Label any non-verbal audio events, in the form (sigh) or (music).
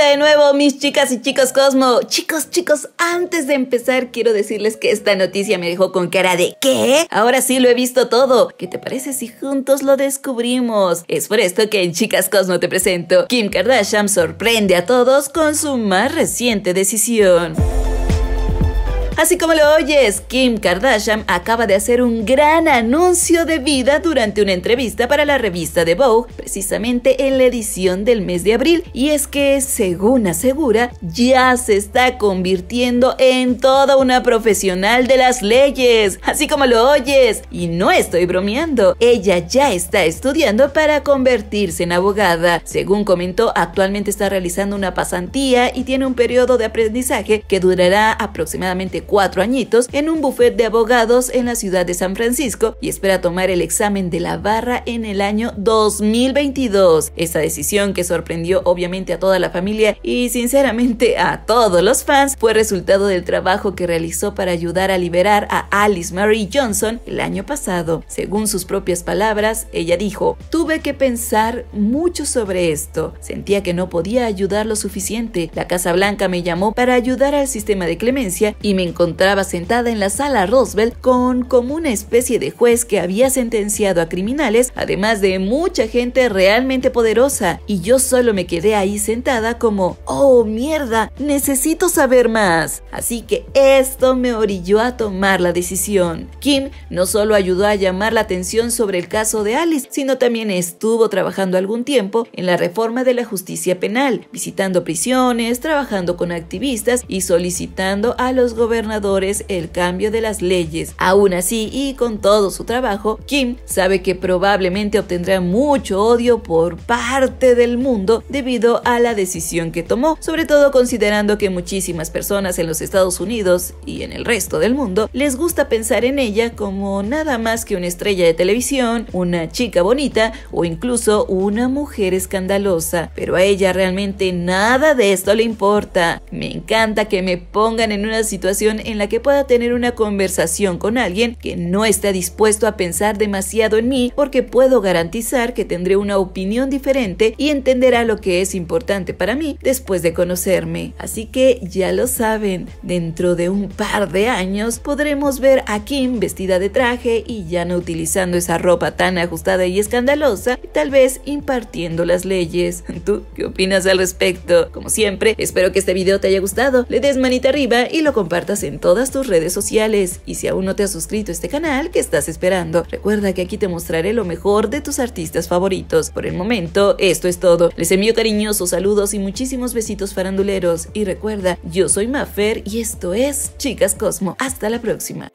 Hola de nuevo mis chicas y chicos Cosmo. Chicos, chicos, antes de empezar quiero decirles que esta noticia me dejó con cara de ¿qué? Ahora sí lo he visto todo. ¿Qué te parece si juntos lo descubrimos? Es por esto que en Chicas Cosmo te presento. Kim Kardashian sorprende a todos con su más reciente decisión. Así como lo oyes, Kim Kardashian acaba de hacer un gran anuncio de vida durante una entrevista para la revista de Vogue, precisamente en la edición del mes de abril, y es que, según asegura, ya se está convirtiendo en toda una profesional de las leyes, así como lo oyes, y no estoy bromeando, ella ya está estudiando para convertirse en abogada. Según comentó, actualmente está realizando una pasantía y tiene un periodo de aprendizaje que durará aproximadamente cuatro añitos en un buffet de abogados en la ciudad de San Francisco y espera tomar el examen de la barra en el año 2022. Esta decisión que sorprendió obviamente a toda la familia y sinceramente (laughs) a todos los fans fue resultado del trabajo que realizó para ayudar a liberar a Alice Mary Johnson el año pasado. Según sus propias palabras, ella dijo, tuve que pensar mucho sobre esto. Sentía que no podía ayudar lo suficiente. La Casa Blanca me llamó para ayudar al sistema de clemencia y me encontraba sentada en la sala Roosevelt con como una especie de juez que había sentenciado a criminales, además de mucha gente realmente poderosa, y yo solo me quedé ahí sentada como, oh mierda, necesito saber más. Así que esto me orilló a tomar la decisión. Kim no solo ayudó a llamar la atención sobre el caso de Alice, sino también estuvo trabajando algún tiempo en la reforma de la justicia penal, visitando prisiones, trabajando con activistas y solicitando a los gobernadores el cambio de las leyes. Aún así, y con todo su trabajo, Kim sabe que probablemente obtendrá mucho odio por parte del mundo debido a la decisión que tomó, sobre todo considerando que muchísimas personas en los Estados Unidos y en el resto del mundo les gusta pensar en ella como nada más que una estrella de televisión, una chica bonita o incluso una mujer escandalosa, pero a ella realmente nada de esto le importa. Me encanta que me pongan en una situación en la que pueda tener una conversación con alguien que no está dispuesto a pensar demasiado en mí porque puedo garantizar que tendré una opinión diferente y entenderá lo que es importante para mí después de conocerme. Así que ya lo saben, dentro de un par de años podremos ver a Kim vestida de traje y ya no utilizando esa ropa tan ajustada y escandalosa, y tal vez impartiendo las leyes. (laughs) ¿Tú qué opinas al respecto? Como siempre, espero que este video te haya gustado, le des manita arriba y lo compartas en todas tus redes sociales y si aún no te has suscrito a este canal, ¿qué estás esperando? Recuerda que aquí te mostraré lo mejor de tus artistas favoritos. Por el momento, esto es todo. Les envío cariñosos saludos y muchísimos besitos faranduleros y recuerda, yo soy Mafer y esto es Chicas Cosmo. Hasta la próxima.